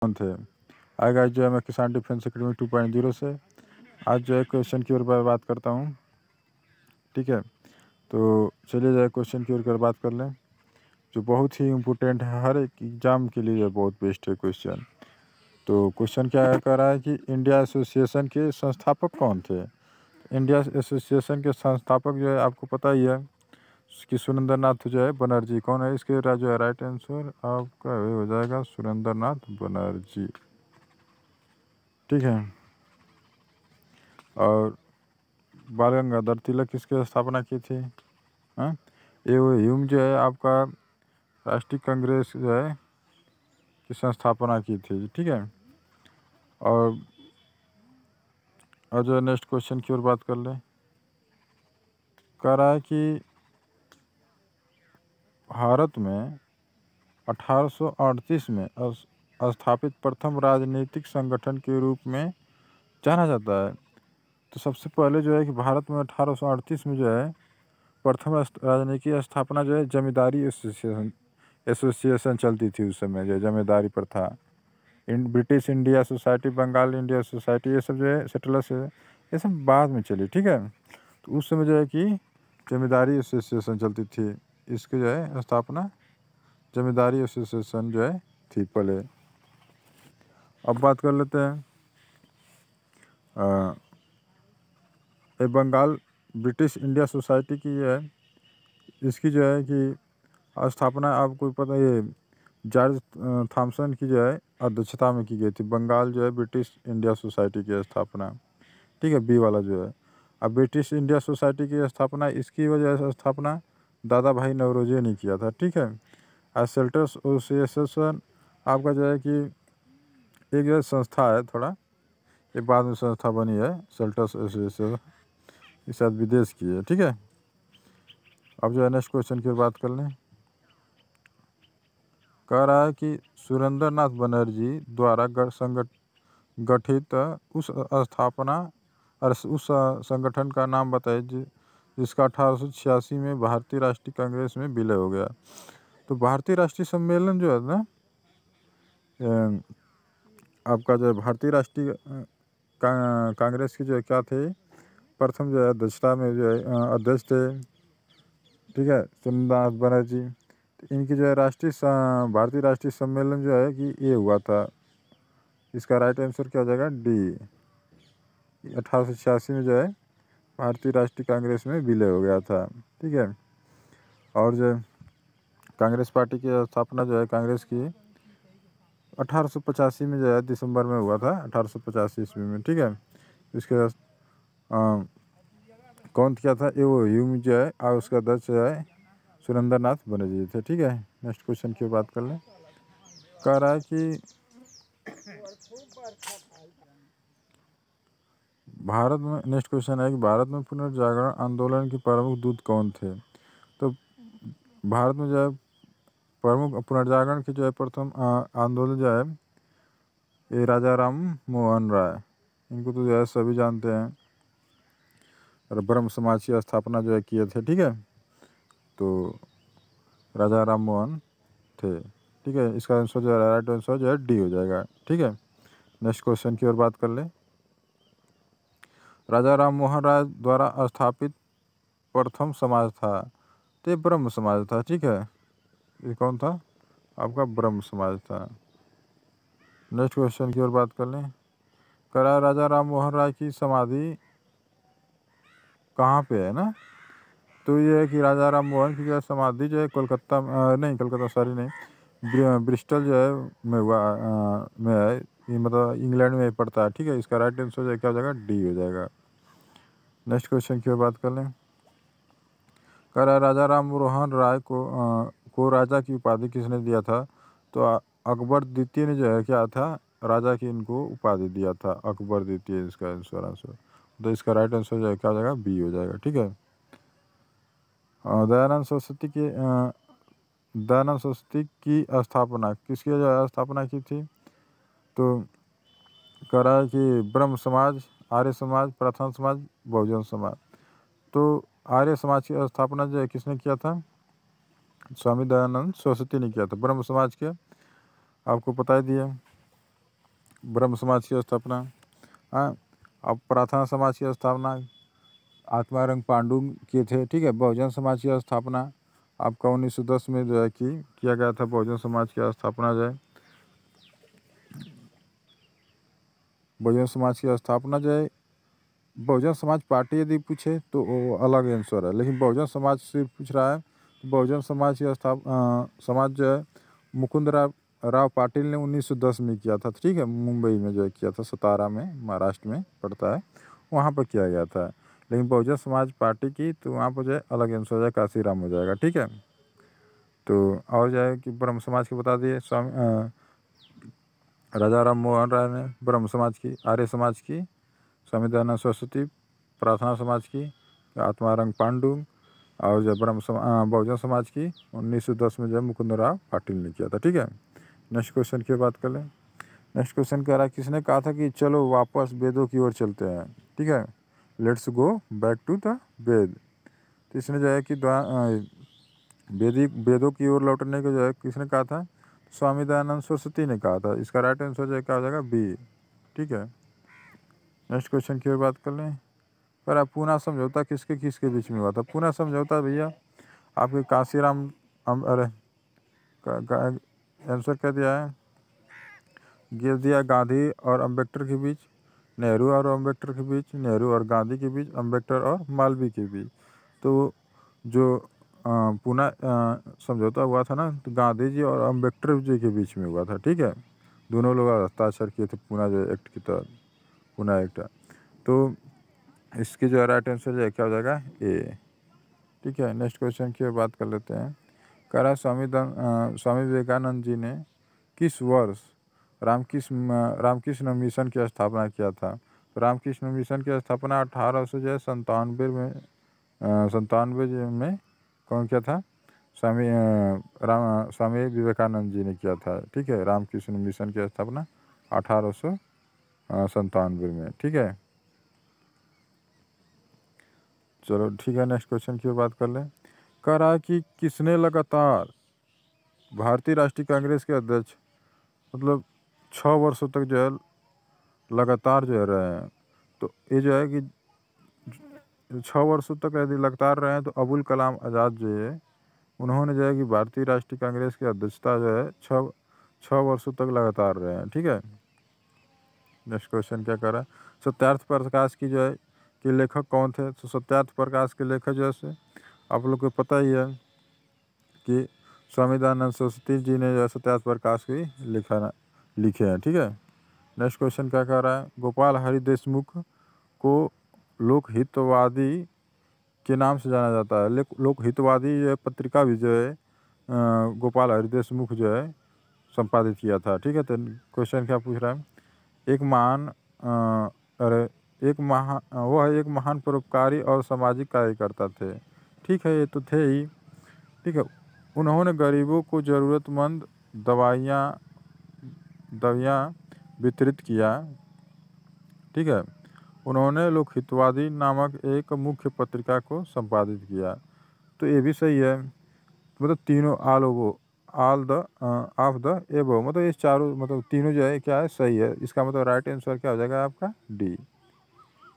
कौन थे आएगा गाइस जो है मैं Kisan defence academy two point zero से आज जो है क्वेश्चन की ओर पर बात करता हूँ ठीक है तो चलिए जो है क्वेश्चन की ओर कर बात कर लें जो बहुत ही इम्पोर्टेंट है हर एक एग्ज़ाम के लिए बहुत बेस्ट है क्वेश्चन तो क्वेश्चन क्या कह रहा है कि इंडिया एसोसिएशन के संस्थापक कौन थे इंडिया एसोसिएशन के संस्थापक जो है आपको पता ही है कि सुरेंद्र नाथ जो है बनर्जी कौन है इसके जो है राइट आंसर आपका हो जाएगा सुरेंद्र नाथ बनर्जी ठीक है और बाल गंगाधर तिलक किसकी स्थापना की थी हाँ ह्यूम जो है आपका राष्ट्रीय कांग्रेस जो है की संस्थापना की थी ठीक है और और जो नेक्स्ट क्वेश्चन की ओर बात कर लें कह रहा है कि भारत में 1838 में स्थापित प्रथम राजनीतिक संगठन के रूप में जाना जाता है तो सबसे पहले जो है कि भारत में 1838 में जो है प्रथम राजनीतिक स्थापना जो है जमींदारी एसोसिएशन एसोसिएशन चलती थी उस समय जो जमींदारी प्रथा in British India society Bengal India society ये सब जो है सेटलर्स ये सब बाद में चली ठीक है तो उस समय जो है कि जमींदारी एसोसिएशन चलती थी इसके जो है स्थापना जमींदारी एसोसिएशन जो है थी पहले अब बात कर लेते हैं ये बंगाल ब्रिटिश इंडिया सोसाइटी की है इसकी जो है कि स्थापना आपको पता ये जॉर्ज थॉमसन की जो है अध्यक्षता में की गई थी बंगाल जो है ब्रिटिश इंडिया सोसाइटी की स्थापना ठीक है बी वाला जो है अब ब्रिटिश इंडिया सोसाइटी की स्थापना इसकी वजह से स्थापना दादा भाई नवरोजे ने किया था ठीक है एसेल्टर्स एसोसिएशन आपका जो है कि एक जो संस्था है थोड़ा ये बाद में संस्था बनी है सेल्टर्स एसोसिएशन ये शायद विदेश की है ठीक है अब जो है नेक्स्ट क्वेश्चन की बात कर लें कह रहा है कि सुरेंद्र नाथ बनर्जी द्वारा संगठ गठित उस स्थापना और उस संगठन का नाम बताइए जिसका अठारह में भारतीय राष्ट्रीय कांग्रेस में विलय हो गया तो भारतीय राष्ट्रीय सम्मेलन जो है ना अं, आपका जो भारतीय राष्ट्रीय अं, कांग्रेस के जो है क्या थे प्रथम जो है अध्यक्षता में जो है अं, अध्यक्ष थे ठीक है चंद्रदास बनर्जी तो इनकी जो है राष्ट्रीय भारतीय राष्ट्रीय सम्मेलन जो है कि ये हुआ था इसका राइट आंसर क्या हो जाएगा डी अठारह में जो है भारतीय राष्ट्रीय कांग्रेस में विलय हो गया था ठीक है और जो कांग्रेस पार्टी की स्थापना जो है कांग्रेस की अठारह में जो है दिसंबर में हुआ था अठारह ईस्वी में ठीक है इसके आ, कौन किया था ये वो ह्यूम जो है और उसका अध्यक्ष जो है सुरेंद्र नाथ बनर्जी थे ठीक है नेक्स्ट क्वेश्चन की बात कर लें कह रहा है कि भारत में नेक्स्ट क्वेश्चन है कि भारत में पुनर्जागरण आंदोलन के प्रमुख दूत कौन थे तो भारत में जो है प्रमुख पुनर्जागरण के जो है प्रथम आंदोलन जो है ये राजा राम मोहन राय इनको तो जो है सभी जानते हैं और ब्रह्म समाज की स्थापना जो है किए थे ठीक है तो राजा राम मोहन थे ठीक है इसका आंसर जो है राइट आंसर जो है डी हो जाएगा ठीक है नेक्स्ट क्वेश्चन की ओर बात कर लें राजा राम मोहन राय द्वारा स्थापित प्रथम समाज था तो ब्रह्म समाज था ठीक है ये कौन था आपका ब्रह्म समाज था नेक्स्ट क्वेश्चन की ओर बात कर लें करा राजा राम मोहन राय की समाधि कहाँ पे है ना तो ये है कि राजा राम मोहन की जो समाधि जो है कोलकाता नहीं कोलकाता सॉरी नहीं ब्रिस्टल जो है में हुआ में है मतलब इंग्लैंड में पड़ता है ठीक है इसका राइट आंसर हो जाएगा क्या हो जाएगा डी हो जाएगा नेक्स्ट क्वेश्चन की बात कर लें कह रहा राजा राम रोहन राय को आ, को राजा की उपाधि किसने दिया था तो अकबर द्वितीय ने जो है क्या था राजा की इनको उपाधि दिया था अकबर द्वितीय इसका आंसर आंसर तो इसका राइट आंसर जो है क्या हो जाएगा बी हो जाएगा ठीक है दयानंद सरस्वती के दयानंद सरस्वती की स्थापना किसकी जो है स्थापना की थी तो कह रहा है कि ब्रह्म समाज आर्य समाज प्रार्थना समाज बहुजन समाज तो आर्य समाज की स्थापना जो किसने किया था स्वामी दयानंद सरस्वती ने किया था ब्रह्म समाज के आपको बता ही दिया ब्रह्म समाज की स्थापना हाँ अब प्रार्थना समाज की स्थापना आत्मारंग पांडु किए थे ठीक है बहुजन समाज की स्थापना आपका 1910 में जो है कि किया गया था बहुजन समाज की स्थापना जो है बहुजन समाज की स्थापना जो है बहुजन समाज पार्टी यदि पूछे तो वो अलग आंसर है लेकिन बहुजन समाज से पूछ रहा है तो बहुजन समाज की स्थापना समाज जो है मुकुंद राव राव पाटिल ने 1910 में किया था ठीक है मुंबई में जो है किया था सतारा में महाराष्ट्र में पड़ता है वहाँ पर किया गया था लेकिन बहुजन समाज पार्टी की तो वहाँ पर जो है अलग आंसर हो जाए काशीराम हो जाएगा ठीक है तो और जो है कि ब्रह्म समाज के बता दिए स्वामी राजा राम मोहन राय ने ब्रह्म समाज की आर्य समाज की स्वामी दयानंद सरस्वती प्रार्थना समाज की आत्मारंग पांडु और जो ब्रह्म समा, बहुजन समाज की 1910 में जो मुकुंद राव पाटिल ने किया था ठीक है नेक्स्ट क्वेश्चन की बात कर लें नेक्स्ट क्वेश्चन कह रहा है किसने कहा था कि चलो वापस वेदों की ओर चलते हैं ठीक है let's go back to the Veda तो इसने जो है कि वेदी वेदों की ओर लौटने को जो है किसने कहा था स्वामी दयानंद सरस्वती ने कहा था इसका राइट आंसर जो क्या हो जाएगा बी ठीक है नेक्स्ट क्वेश्चन की ओर बात कर लें पर आप पूना समझौता किसके किसके बीच में हुआ था पूना समझौता भैया आपके काशीराम हम अरे आंसर क्या दिया है गिर दिया गांधी और अम्बेडकर के बीच नेहरू और अम्बेडकर के बीच नेहरू और गांधी के बीच अम्बेडकर और मालवी के बीच तो जो पुनः समझौता हुआ था ना तो गांधी जी और अम्बेडकर जी के बीच में हुआ था ठीक है दोनों लोग हस्ताक्षर किए थे पुनः जो एक्ट के तहत पुनः एक्ट तो इसके जो राइट आंसर जो है क्या हो जाएगा ए ठीक है नेक्स्ट क्वेश्चन की बात कर लेते हैं करा स्वामी दन, स्वामी विवेकानंद जी ने किस वर्ष रामकृष्ण रामकृष्ण मिशन की स्थापना किया था तो रामकृष्ण मिशन की स्थापना अठारह सौ जो है संतानवे में संतानवे में कौन किया था स्वामी राम स्वामी विवेकानंद जी ने किया था ठीक है रामकृष्ण मिशन की स्थापना अठारह सौ संतानवे में ठीक है चलो ठीक है नेक्स्ट क्वेश्चन की बात कर लें करा कि किसने लगातार भारतीय राष्ट्रीय कांग्रेस के अध्यक्ष मतलब छः वर्षों तक जो है लगातार जो है रहे हैं तो ये जो है कि छः वर्षों तक यदि लगातार रहे तो अबुल कलाम आज़ाद जो है उन्होंने जो है कि भारतीय राष्ट्रीय कांग्रेस की अध्यक्षता जो है छः छः वर्षों तक लगातार रहे हैं ठीक है नेक्स्ट क्वेश्चन क्या कर रहा है सत्यार्थ प्रकाश की जो है कि लेखक कौन थे तो सत्यार्थ प्रकाश के लेखक जो है आप लोग को पता ही है कि स्वामी दयानंद सरस्वती जी ने जो है सत्यार्थ प्रकाश की लिखा लिखे हैं ठीक है नेक्स्ट क्वेश्चन क्या कह रहा है गोपाल हरि देशमुख को लोकहितवादी के नाम से जाना जाता है लोकहितवादी जो है पत्रिका भी जो है गोपाल हरिदेशमुख जो है संपादित किया था ठीक है तो क्वेश्चन क्या पूछ रहा है एक महान अरे एक महा वह एक महान परोपकारी और सामाजिक कार्यकर्ता थे ठीक है ये तो थे ही ठीक है उन्होंने गरीबों को ज़रूरतमंद दवाइयाँ दवाइयाँ वितरित किया ठीक है उन्होंने लोकहितवादी नामक एक मुख्य पत्रिका को संपादित किया तो ये भी सही है मतलब तीनों आल वो आल द ऑफ द एबो मतलब ये चारों मतलब तीनों जो है क्या है सही है इसका मतलब राइट आंसर क्या हो जाएगा आपका डी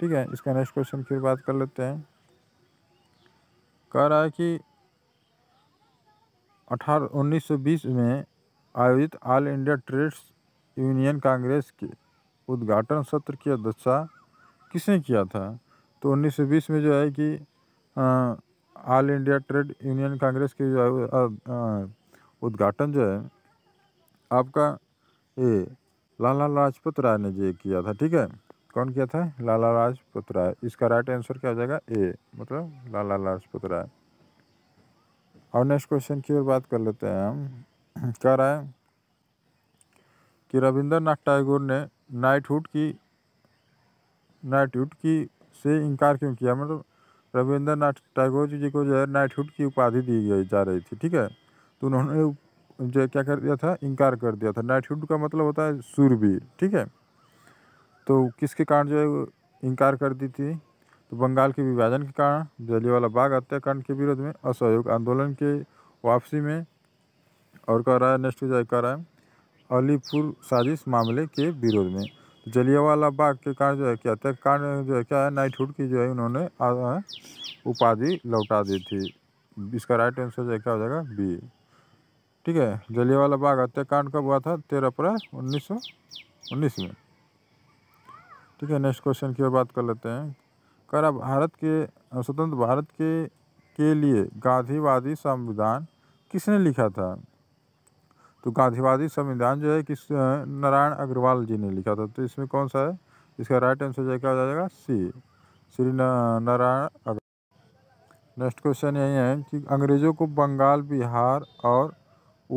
ठीक है इसका नेक्स्ट क्वेश्चन फिर बात कर लेते हैं कह रहा है कि अठारह उन्नीस में आयोजित All India Trades Union Congress के उद्घाटन सत्र की अध्यक्षता किसने किया था तो 1920 में जो है कि All India Trade Union Congress की जो है उद्घाटन जो है आपका ये लाला लाजपत राय ने जो किया था ठीक है कौन किया था लाला लाजपत राय इसका राइट आंसर क्या हो जाएगा ए मतलब लाला लाजपत राय और नेक्स्ट क्वेश्चन की ओर बात कर लेते हैं हम कह रहा है कि रविंद्रनाथ टैगोर ने नाइटहुड की नाइटहुड की से इनकार क्यों किया मतलब रविंद्र नाथ टैगोर जी को जो है नाइटहुड की उपाधि दी गई जा रही थी ठीक है तो उन्होंने जो क्या कर दिया था इनकार कर दिया था नाइटहुड का मतलब होता है सूरवीर ठीक है तो किसके कारण जो है इनकार कर दी थी तो बंगाल के विभाजन के कारण जलियावाला बाग हत्याकांड के विरोध में असहयोग आंदोलन के वापसी में और कह रहा है नेक्स्ट हो जाए कह रहा है अलीपुर साजिश मामले के विरोध में जलियावाला बाग के कारण जो है क्या था कारण जो है क्या है नाइटहुड की जो है उन्होंने उपाधि लौटा दी थी इसका राइट आंसर जो है क्या हो जाएगा बी ठीक है जलियावाला बाग हत्याकांड कब हुआ था तेरह अप्रैल उन्नीस सौ उन्नीस में ठीक है नेक्स्ट क्वेश्चन की बात कर लेते हैं करा भारत के स्वतंत्र भारत के के लिए गांधीवादी संविधान किसने लिखा था तो गांधीवादी संविधान जो है कि नारायण अग्रवाल जी ने लिखा था तो इसमें कौन सा है इसका राइट आंसर जो क्या हो जाएगा C Shri Narayan Agarwal next question यही है कि अंग्रेज़ों को बंगाल बिहार और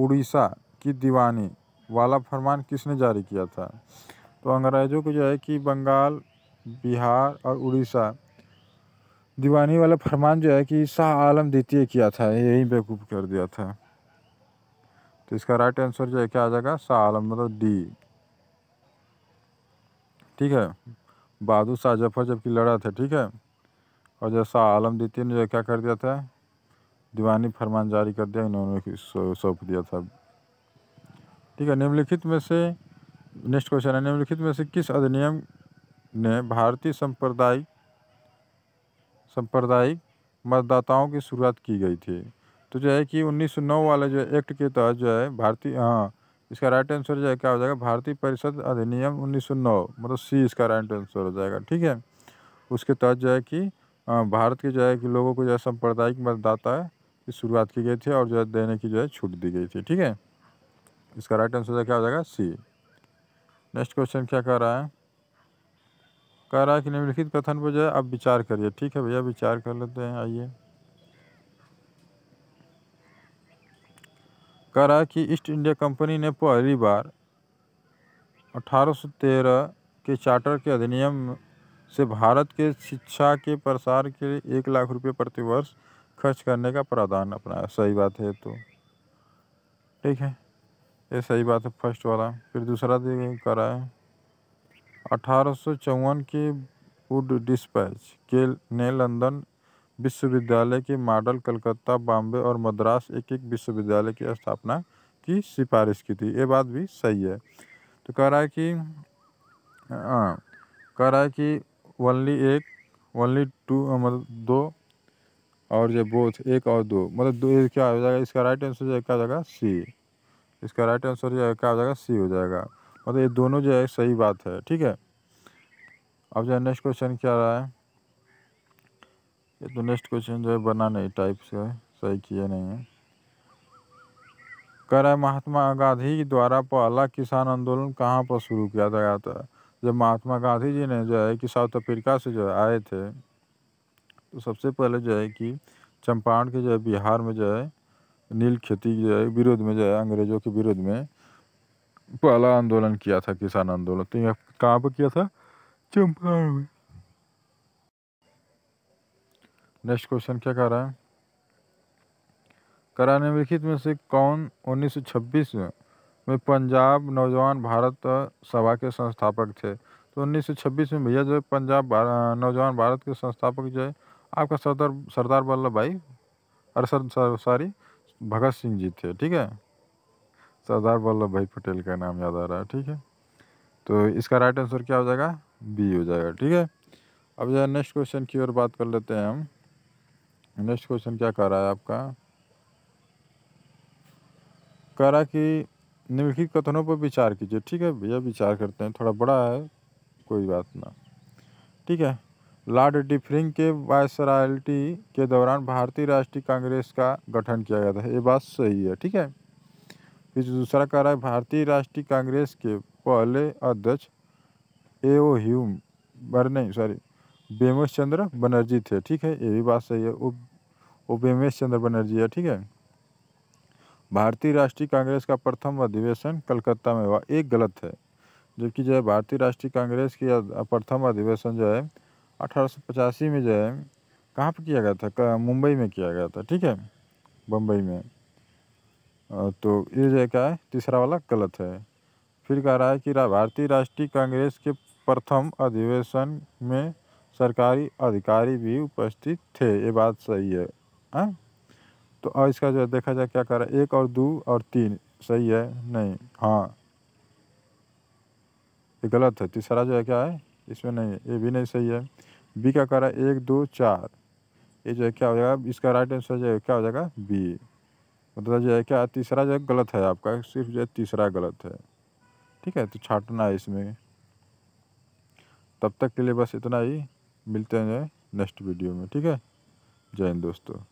उड़ीसा की दीवानी वाला फरमान किसने जारी किया था तो अंग्रेज़ों को जो है कि बंगाल बिहार और उड़ीसा दीवानी वाला फरमान जो है कि शाह आलम द्वितीय किया था यही बेवकूफ़ कर दिया था तो इसका राइट आंसर जो है क्या आ जाएगा शाह मतलब डी ठीक है बहादुर शाह जफर जबकि लड़ा था ठीक है और जो शाह आलम द्वितीय ने जो क्या कर दिया था दीवानी फरमान जारी कर दिया इन्होंने सौंप दिया था ठीक है निम्नलिखित में से नेक्स्ट क्वेश्चन है निम्नलिखित में से किस अधिनियम ने भारतीय संप्रदायिक सांप्रदायिक मतदाताओं की शुरुआत की गई थी तो जो है कि 1909 वाले जो एक्ट के तहत जो है भारतीय हाँ इसका राइट आंसर जो है क्या हो जाएगा भारतीय परिषद अधिनियम 1909 मतलब सी इसका राइट आंसर हो जाएगा ठीक है उसके तहत जो है कि भारत के जो है कि लोगों को जो है साम्प्रदायिक मतदाता की शुरुआत की गई थी और जो है देने की जो है छूट दी गई थी ठीक है इसका राइट आंसर क्या हो जाएगा सी नेक्स्ट क्वेश्चन क्या कह रहा है कह रहा है कि निम्नलिखित कथन पर जो है आप विचार करिए ठीक है भैया विचार कर लेते हैं आइए करा कि ईस्ट इंडिया कंपनी ने पहली बार 1813 के चार्टर के अधिनियम से भारत के शिक्षा के प्रसार के लिए एक लाख रुपये प्रतिवर्ष खर्च करने का प्रावधान अपनाया सही बात है तो ठीक है ये सही बात है फर्स्ट वाला फिर दूसरा करा है अठारह के वुड डिस्पैच के ने लंदन विश्वविद्यालय के मॉडल कलकत्ता बॉम्बे और मद्रास एक एक विश्वविद्यालय की स्थापना की सिफारिश की थी ये बात भी सही है तो कह रहा है कि हाँ, कह रहा है कि ओनली एक ओनली टू मतलब दो और जो बोथ एक और दो मतलब दो क्या हो जाएगा इसका राइट आंसर जो है क्या हो जाएगा सी इसका राइट आंसर जो है क्या हो जाएगा सी हो जाएगा मतलब ये दोनों जो है सही बात है ठीक है अब जो नेक्स्ट क्वेश्चन क्या रहा है ये तो नेक्स्ट क्वेश्चन जो है बना नहीं टाइप से सही किया नहीं है कह रहा है महात्मा गांधी द्वारा पहला किसान आंदोलन कहाँ पर शुरू किया गया था जब महात्मा गांधी जी ने जो है कि साउथ अफ्रीका से जो है आए थे तो सबसे पहले जो है कि चंपारण के जो है बिहार में जो है नील खेती जो है विरोध में जो है अंग्रेज़ों के विरोध में पहला आंदोलन किया था किसान आंदोलन तो यह कहाँ पर किया था चंपारण में नेक्स्ट क्वेश्चन क्या कह रहा है निम्नलिखित में से कौन 1926 में पंजाब नौजवान भारत सभा के संस्थापक थे तो 1926 में भैया जो है पंजाब नौजवान भारत के संस्थापक जो है आपका सरदार सरदार वल्लभ भाई अरे सॉरी भगत सिंह जी थे ठीक है सरदार वल्लभ भाई पटेल का नाम याद आ रहा है ठीक है तो इसका राइट आंसर क्या हो जाएगा बी हो जाएगा ठीक है अब जो नेक्स्ट क्वेश्चन की ओर बात कर लेते हैं हम नेक्स्ट क्वेश्चन क्या कह रहा है आपका कह रहा कि निम्नलिखित कथनों पर विचार कीजिए ठीक है भैया विचार करते हैं थोड़ा बड़ा है कोई बात ना ठीक है लॉर्ड डिफरिंग के वायसरायल्टी के दौरान भारतीय राष्ट्रीय कांग्रेस का गठन किया गया था ये बात सही है ठीक है फिर दूसरा कह रहा है भारतीय राष्ट्रीय कांग्रेस के पहले अध्यक्ष एओ ह्यूम बर्ने सॉरी बेमेश चंद्र बनर्जी थे ठीक है ये भी बात सही है वो बेमेश चंद्र बनर्जी है ठीक है भारतीय राष्ट्रीय कांग्रेस का प्रथम अधिवेशन कलकत्ता में हुआ एक गलत है जबकि जो है भारतीय राष्ट्रीय कांग्रेस की प्रथम अधिवेशन जो है अठारह में जो है कहाँ पर किया गया था मुंबई में किया गया था ठीक है बम्बई में तो ये जो है क्या है तीसरा वाला गलत है फिर कह रहा है कि भारतीय राष्ट्रीय कांग्रेस के प्रथम अधिवेशन में सरकारी अधिकारी भी उपस्थित थे ये बात सही है आ? हाँ? तो और इसका जो देखा जाए क्या कर रहा है एक और दो और तीन सही है नहीं हाँ ये गलत है तीसरा जो है क्या है इसमें नहीं है ये भी नहीं सही है बी क्या कर रहा है एक दो चार ये जो है क्या हो जाएगा इसका राइट आंसर जो है क्या हो जाएगा बी मतलब जो है क्या तीसरा जो है गलत है आपका सिर्फ जो है तीसरा गलत है ठीक है तो छाटना है इसमें तब तक के लिए बस इतना ही मिलते हैं नेक्स्ट वीडियो में ठीक है जय हिंद दोस्तों